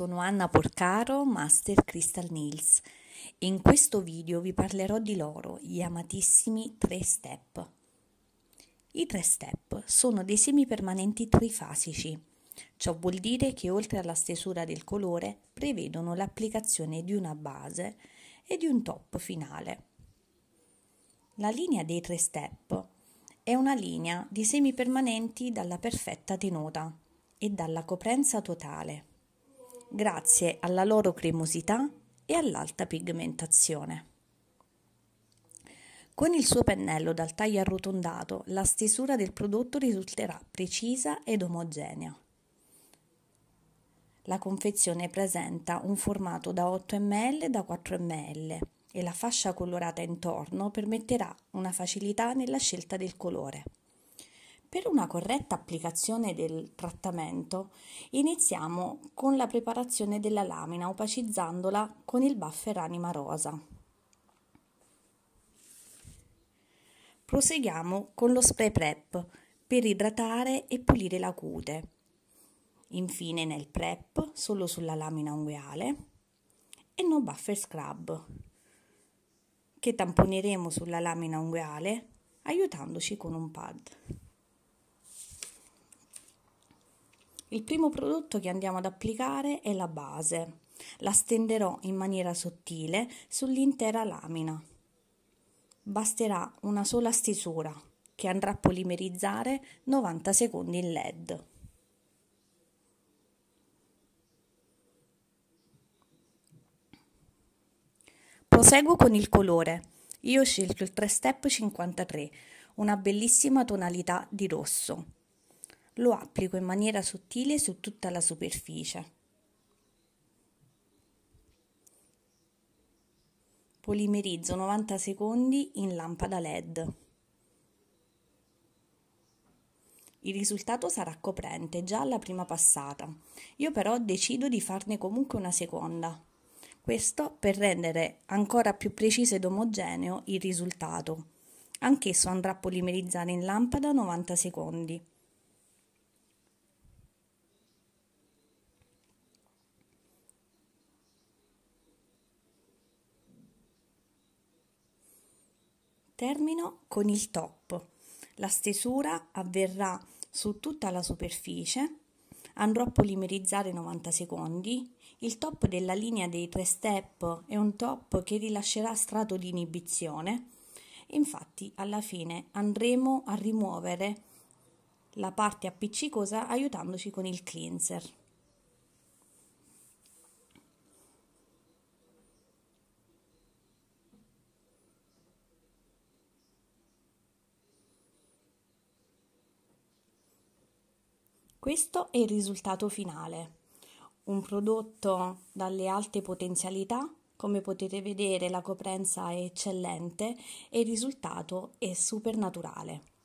sono Anna Porcaro, Master Crystal Nails. In questo video vi parlerò di loro, gli amatissimi 3 step. I 3 step sono dei semi permanenti trifasici. Ciò vuol dire che oltre alla stesura del colore prevedono l'applicazione di una base e di un top finale. La linea dei 3 step è una linea di semi permanenti dalla perfetta tenuta e dalla coprenza totale grazie alla loro cremosità e all'alta pigmentazione. Con il suo pennello dal taglio arrotondato, la stesura del prodotto risulterà precisa ed omogenea. La confezione presenta un formato da 8 ml da 4 ml e la fascia colorata intorno permetterà una facilità nella scelta del colore. Per una corretta applicazione del trattamento iniziamo con la preparazione della lamina opacizzandola con il buffer anima rosa. Proseguiamo con lo spray prep per idratare e pulire la cute. Infine nel prep solo sulla lamina ungueale e no buffer scrub che tamponeremo sulla lamina ungueale aiutandoci con un pad. Il primo prodotto che andiamo ad applicare è la base. La stenderò in maniera sottile sull'intera lamina. Basterà una sola stesura che andrà a polimerizzare 90 secondi in LED. Proseguo con il colore. Io ho scelto il 3 Step 53, una bellissima tonalità di rosso lo applico in maniera sottile su tutta la superficie. Polimerizzo 90 secondi in lampada LED. Il risultato sarà coprente già alla prima passata. Io però decido di farne comunque una seconda. Questo per rendere ancora più preciso ed omogeneo il risultato. Anch'esso andrà a polimerizzare in lampada 90 secondi. Termino con il top. La stesura avverrà su tutta la superficie, andrò a polimerizzare 90 secondi. Il top della linea dei 3 step è un top che rilascerà strato di inibizione. Infatti, alla fine andremo a rimuovere la parte appiccicosa aiutandoci con il cleanser. Questo è il risultato finale, un prodotto dalle alte potenzialità, come potete vedere la coprenza è eccellente e il risultato è super naturale.